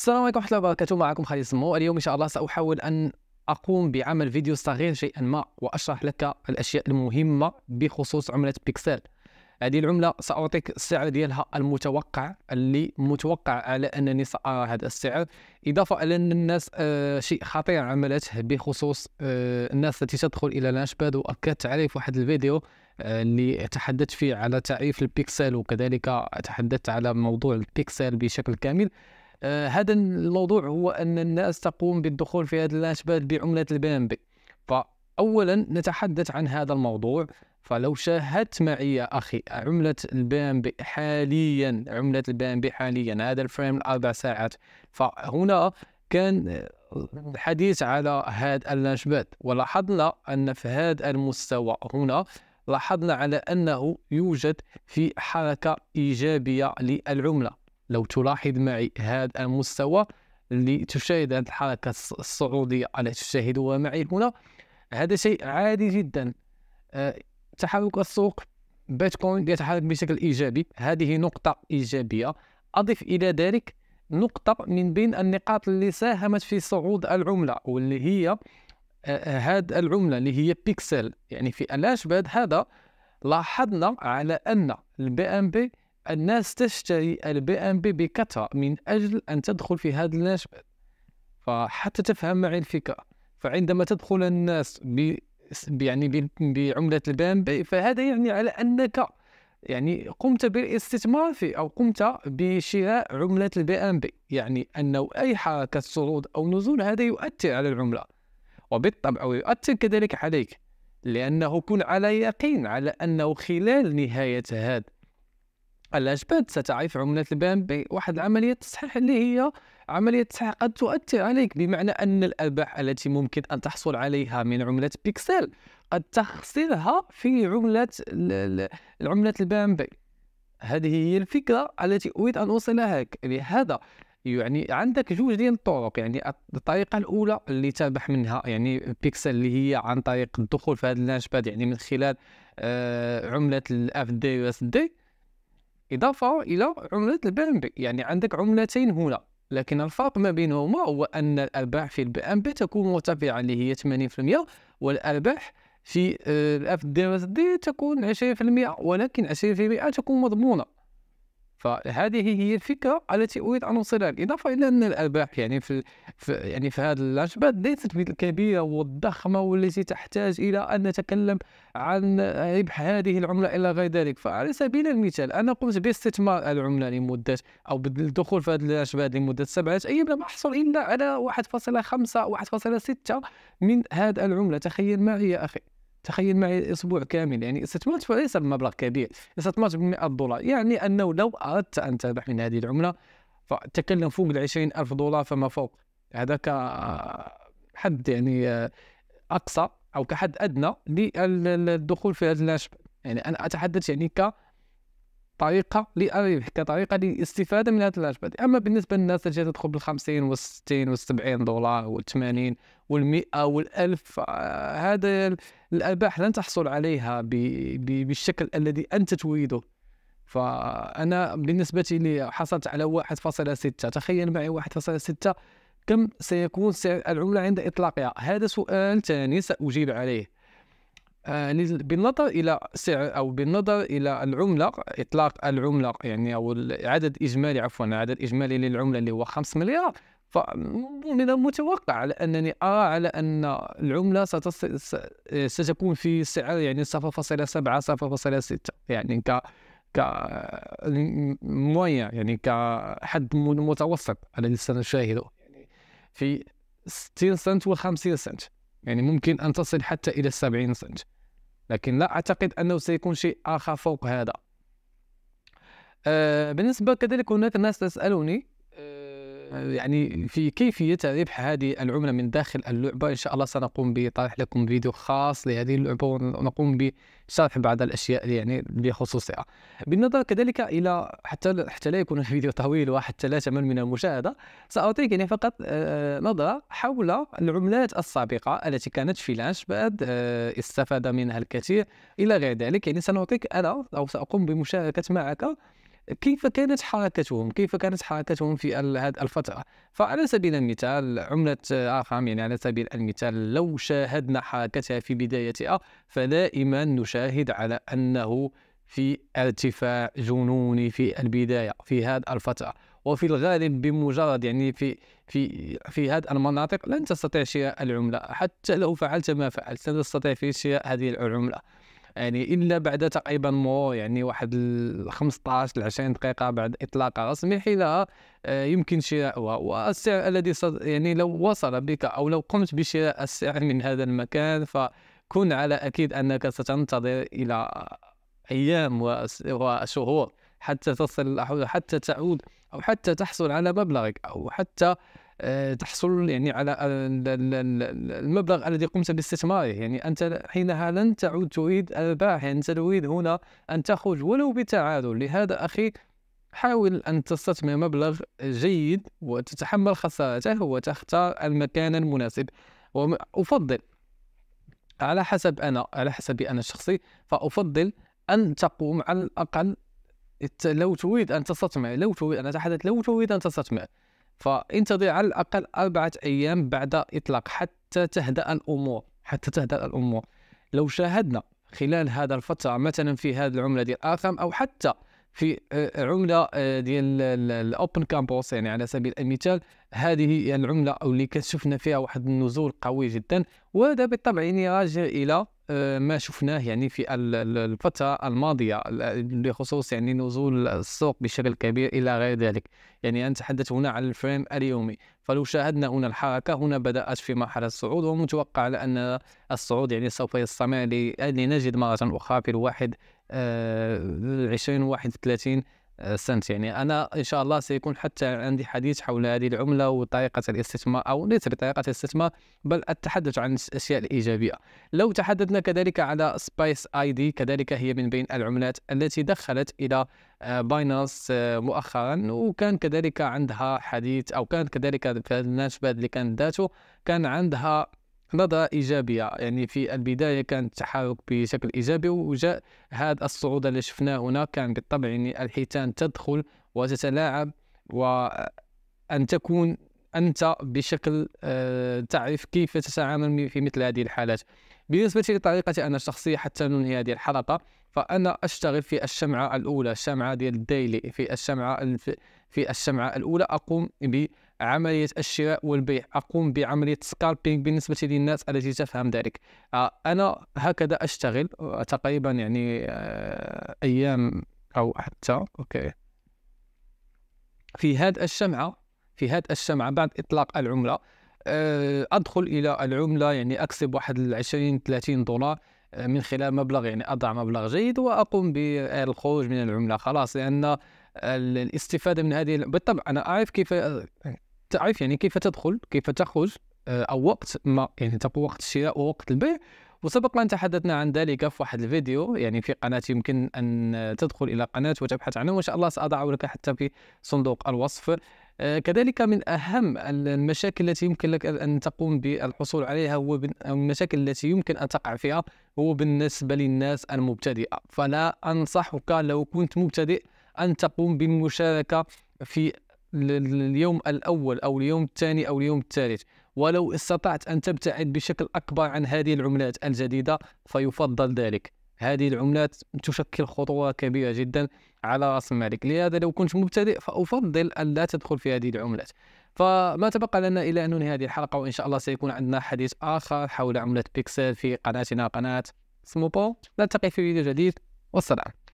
السلام عليكم ورحمة الله وبركاته معكم خالد سمو اليوم إن شاء الله سأحاول أن أقوم بعمل فيديو صغير شيئا ما وأشرح لك الأشياء المهمة بخصوص عملة بيكسل هذه العملة سأعطيك السعر ديالها المتوقع اللي متوقع على أنني سأرى هذا السعر إضافة إلى أن الناس آه شيء خطير عملته بخصوص آه الناس التي تدخل إلى لانشباد وأكدت عليه في واحد الفيديو آه، اللي تحدثت فيه على تعريف البيكسل وكذلك تحدثت على موضوع البيكسل بشكل كامل آه، هذا الموضوع هو أن الناس تقوم بالدخول في هذه الأشبال بعملة بي فأولا نتحدث عن هذا الموضوع فلو شاهدت معي يا أخي عملة بي حاليا عملة بي حاليا هذا الفريم الأربع ساعات فهنا كان الحديث على هذا الأشبال ولاحظنا أن في هذا المستوى هنا لاحظنا على أنه يوجد في حركة إيجابية للعملة لو تلاحظ معي هذا المستوى اللي تشاهد هذه الحركة الصعودية التي تشاهدها معي هنا هذا شيء عادي جدا آه، تحرك السوق بيتكوين يتحرك بشكل إيجابي هذه نقطة إيجابية أضف إلى ذلك نقطة من بين النقاط اللي ساهمت في صعود العملة واللي هي هاد آه، آه، العملة اللي هي بيكسل يعني في الأشباد هذا لاحظنا على أن البي أم بي الناس تشتري البي ام بي بكثره من اجل ان تدخل في هذا النشاط فحتى تفهم معي الفكره فعندما تدخل الناس ب يعني بعمله البي ام بي فهذا يعني على انك يعني قمت بالاستثمار في او قمت بشراء عمله البي ام بي يعني انه اي حركه صعود او نزول هذا يؤثر على العمله وبالطبع ويؤثر كذلك عليك لانه كن على يقين على انه خلال نهايه هذا الأجباد ستعرف عملة البيان بواحد العملية تصحيح اللي هي عملية تصحيح قد تؤثر عليك بمعنى أن الأرباح التي ممكن أن تحصل عليها من عملة بيكسل قد تخسرها في عملة عملة البيان بي هذه هي الفكرة التي أريد أن أوصلها لهذا يعني عندك جوج ديال الطرق يعني الطريقه الاولى اللي تربح منها يعني بيكسل اللي هي عن طريق الدخول في هذا الناشبات يعني من خلال آه، عمله الاف دي اس دي إضافة إلى عملة البي ام بي يعني عندك عملتين هنا لكن الفرق ما بينهما هو أن الأرباح في البي ام بي تكون مرتفعة اللي هي 80% والأرباح في آه، الاف دي تكون 20% ولكن 20% تكون مضمونه فهذه هي الفكره التي اريد ان اوصلها بالاضافه الى ان الارباح يعني في, في يعني في هذا اللاجبات ليست الكبيره والضخمه والتي تحتاج الى ان نتكلم عن ربح هذه العمله الى غير ذلك فعلى سبيل المثال انا قمت باستثمار العمله لمده او بالدخول في هذه اللاجبات لمده سبعه ايام لم احصل الا على 1.5 1.6 من هذه العمله تخيل معي يا اخي تخيل معي اسبوع كامل يعني استثمرت ليس بمبلغ كبير استثمرت ب 100 دولار يعني انه لو اردت ان تربح من هذه العمله فتكلم فوق ال 20000 الف دولار فما فوق هذا كحد يعني اقصى او كحد ادنى للدخول في هذا النشب يعني انا اتحدث يعني ك طريقة للربح كطريقة للاستفادة من هذا الأشباح أما بالنسبة للناس اللي تدخل بال 50 و 60 و 70 دولار و 80 والمئة والألف هذا الأرباح لن تحصل عليها بالشكل الذي أنت تريده فأنا بالنسبة لي حصلت على 1.6 تخيل معي 1.6 كم سيكون سعر العملة عند إطلاقها هذا سؤال ثاني سأجيب عليه آه، بالنظر الى سعر او بالنظر الى العمله اطلاق العمله يعني او العدد الاجمالي عفوا العدد الاجمالي للعمله اللي هو 5 مليار فمن المتوقع على انني ارى على ان العمله ستس... ستكون في سعر يعني 0.7 0.6 يعني ك ك يعني كحد متوسط الذي سنشاهده يعني في 60 سنت و 50 سنت يعني ممكن ان تصل حتى الى 70 سنت لكن لا اعتقد انه سيكون شيء اخر فوق هذا آه بالنسبه كذلك هناك ناس تسالني يعني في كيفية ربح هذه العملة من داخل اللعبة إن شاء الله سنقوم بطرح لكم فيديو خاص لهذه اللعبة ونقوم بشرح بعض الأشياء يعني بخصوصها بالنظر كذلك إلى حتى حتى لا يكون الفيديو طويل وحتى لا تمل من المشاهدة سأعطيك يعني فقط آه، نظرة حول العملات السابقة التي كانت في لانش بعد آه، استفاد منها الكثير إلى غير ذلك يعني سنعطيك أنا أو سأقوم بمشاركة معك كيف كانت حركتهم كيف كانت حركتهم في هذه الفترة فعلى سبيل المثال عملة أرخام يعني على سبيل المثال لو شاهدنا حركتها في بدايتها فدائما نشاهد على أنه في ارتفاع جنوني في البداية في هذه الفترة وفي الغالب بمجرد يعني في في في هذه المناطق لن تستطيع شراء العملة حتى لو فعلت ما فعلت لن تستطيع في شراء هذه العملة يعني الا بعد تقريبا مو يعني واحد 15 ل 20 دقيقه بعد اطلاق رسمي حينها آه، يمكن شراؤها والسعر الذي يعني لو وصل بك او لو قمت بشراء السعر من هذا المكان فكن على اكيد انك ستنتظر الى ايام وشهور حتى تصل حتى تعود او حتى تحصل على مبلغك او حتى آه، تحصل يعني على المبلغ الذي قمت باستثماره يعني انت حينها لن تعود تريد ارباح يعني انت تريد هنا ان تخرج ولو بتعادل لهذا اخي حاول أن تستثمر مبلغ جيد وتتحمل خسارته وتختار المكان المناسب وأفضل على حسب أنا على حسبي أنا الشخصي فأفضل أن تقوم على الأقل لو تريد أن تستثمر لو تريد أنا أتحدث لو تريد أن تستثمر فانتظر على الاقل اربعه ايام بعد اطلاق حتى تهدا الامور حتى تهدا الامور لو شاهدنا خلال هذا الفتره مثلا في هذه العمله ديال ارخم او حتى في آه، عمله آه، ديال الاوبن كامبوس يعني على سبيل المثال هذه يعني العمله او اللي كشفنا فيها واحد النزول قوي جدا وهذا بالطبع يعني راجع الى ما شفناه يعني في الفترة الماضية بخصوص يعني نزول السوق بشكل كبير إلى غير ذلك يعني أنت تحدث هنا عن الفريم اليومي فلو شاهدنا هنا الحركة هنا بدأت في مرحلة الصعود ومتوقع أن الصعود يعني سوف يستمر لنجد مرة أخرى في الواحد العشرين آه، واحد ثلاثين آه، سنت يعني انا ان شاء الله سيكون حتى عندي حديث حول هذه العمله وطريقه الاستثمار او ليس بطريقه الاستثمار بل التحدث عن الاشياء الايجابيه لو تحدثنا كذلك على سبايس اي دي كذلك هي من بين العملات التي دخلت الى باينانس آه، آه، مؤخرا وكان كذلك عندها حديث او كان كذلك في الناشبات اللي كان ذاته كان عندها نظرة إيجابية يعني في البداية كان التحرك بشكل إيجابي وجاء هذا الصعود اللي شفناه هنا كان بالطبع يعني الحيتان تدخل وتتلاعب وأن تكون أنت بشكل آه، تعرف كيف تتعامل في مثل هذه الحالات بالنسبة لطريقتي أنا الشخصية حتى ننهي هذه الحلقة فأنا أشتغل في الشمعة الأولى الشمعة ديال الديلي في الشمعة في الشمعة الأولى أقوم ب عمليه الشراء والبيع اقوم بعمليه سكالبينج بالنسبه للناس التي تفهم ذلك آه، انا هكذا اشتغل آه، تقريبا يعني آه، ايام او حتى اوكي في هذا الشمعه في هذا الشمعه بعد اطلاق العمله ادخل الى العمله يعني اكسب واحد 20 30 دولار من خلال مبلغ يعني اضع مبلغ جيد واقوم بالخروج من العمله خلاص لان الاستفاده من هذه بالطبع انا اعرف كيف تعرف يعني كيف تدخل كيف تخرج آه، او وقت ما يعني تقول وقت الشراء ووقت البيع وسبق ان تحدثنا عن ذلك في واحد الفيديو يعني في قناه يمكن ان تدخل الى قناه وتبحث عنه وان شاء الله ساضعه لك حتى في صندوق الوصف آه، كذلك من اهم المشاكل التي يمكن لك ان تقوم بالحصول عليها هو المشاكل التي يمكن ان تقع فيها هو بالنسبه للناس المبتدئه فلا انصحك لو كنت مبتدئ ان تقوم بالمشاركه في لليوم الأول أو اليوم الثاني أو اليوم الثالث ولو استطعت أن تبتعد بشكل أكبر عن هذه العملات الجديدة فيفضل ذلك هذه العملات تشكل خطوة كبيرة جدا على رأس مالك لهذا لو كنت مبتدئ فأفضل أن لا تدخل في هذه العملات فما تبقى لنا إلا أن ننهي هذه الحلقة وإن شاء الله سيكون عندنا حديث آخر حول عملة بيكسل في قناتنا قناة سموبو نلتقي في فيديو جديد والسلام